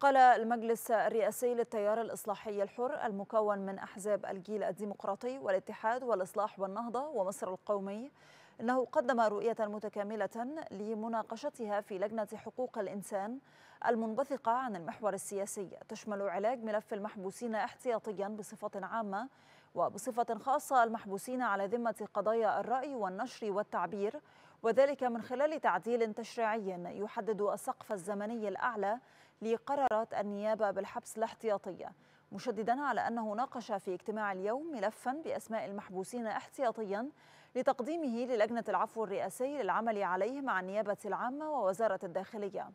قال المجلس الرئاسي للتيار الإصلاحي الحر المكون من أحزاب الجيل الديمقراطي والاتحاد والإصلاح والنهضة ومصر القومي إنه قدم رؤية متكاملة لمناقشتها في لجنة حقوق الإنسان المنبثقة عن المحور السياسي تشمل علاج ملف المحبوسين احتياطيا بصفة عامة وبصفة خاصة المحبوسين على ذمة قضايا الرأي والنشر والتعبير وذلك من خلال تعديل تشريعي يحدد السقف الزمني الأعلى لقرارات النيابة بالحبس الاحتياطية مشددا على أنه ناقش في اجتماع اليوم ملفا بأسماء المحبوسين احتياطيا لتقديمه للجنة العفو الرئاسي للعمل عليه مع النيابة العامة ووزارة الداخلية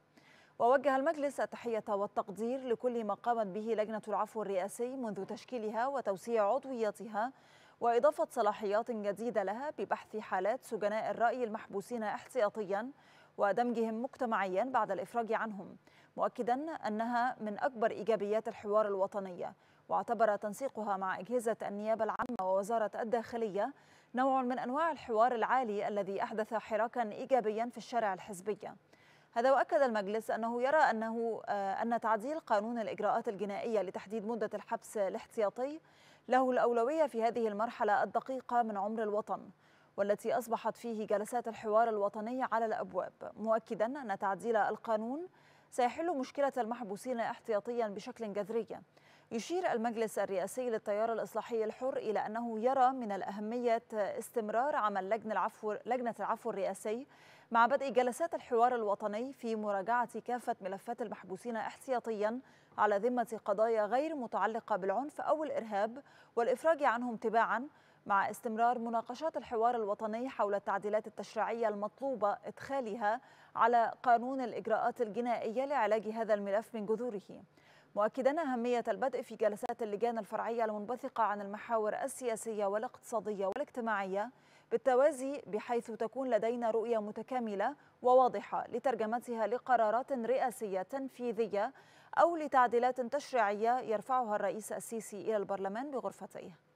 ووجه المجلس التحية والتقدير لكل ما قامت به لجنة العفو الرئاسي منذ تشكيلها وتوسيع عضويتها وإضافة صلاحيات جديدة لها ببحث حالات سجناء الرأي المحبوسين احتياطياً ودمجهم مجتمعيا بعد الإفراج عنهم مؤكدا أنها من أكبر إيجابيات الحوار الوطنية واعتبر تنسيقها مع أجهزة النيابة العامة ووزارة الداخلية نوع من أنواع الحوار العالي الذي أحدث حراكا إيجابيا في الشارع الحزبية هذا وأكد المجلس أنه يرى أنه آه، أن تعديل قانون الإجراءات الجنائية لتحديد مدة الحبس الاحتياطي له الأولوية في هذه المرحلة الدقيقة من عمر الوطن والتي أصبحت فيه جلسات الحوار الوطني على الأبواب مؤكدا أن تعديل القانون سيحل مشكلة المحبوسين احتياطيا بشكل جذري يشير المجلس الرئاسي للتيار الإصلاحي الحر إلى أنه يرى من الأهمية استمرار عمل لجنة العفو, لجنة العفو الرئاسي مع بدء جلسات الحوار الوطني في مراجعة كافة ملفات المحبوسين احتياطيا على ذمة قضايا غير متعلقة بالعنف أو الإرهاب والإفراج عنهم تباعا مع استمرار مناقشات الحوار الوطني حول التعديلات التشريعية المطلوبة إدخالها على قانون الإجراءات الجنائية لعلاج هذا الملف من جذوره مؤكدا أهمية البدء في جلسات اللجان الفرعية المنبثقة عن المحاور السياسية والاقتصادية والاجتماعية بالتوازي بحيث تكون لدينا رؤية متكاملة وواضحة لترجمتها لقرارات رئاسية تنفيذية أو لتعديلات تشريعية يرفعها الرئيس السيسي إلى البرلمان بغرفتيه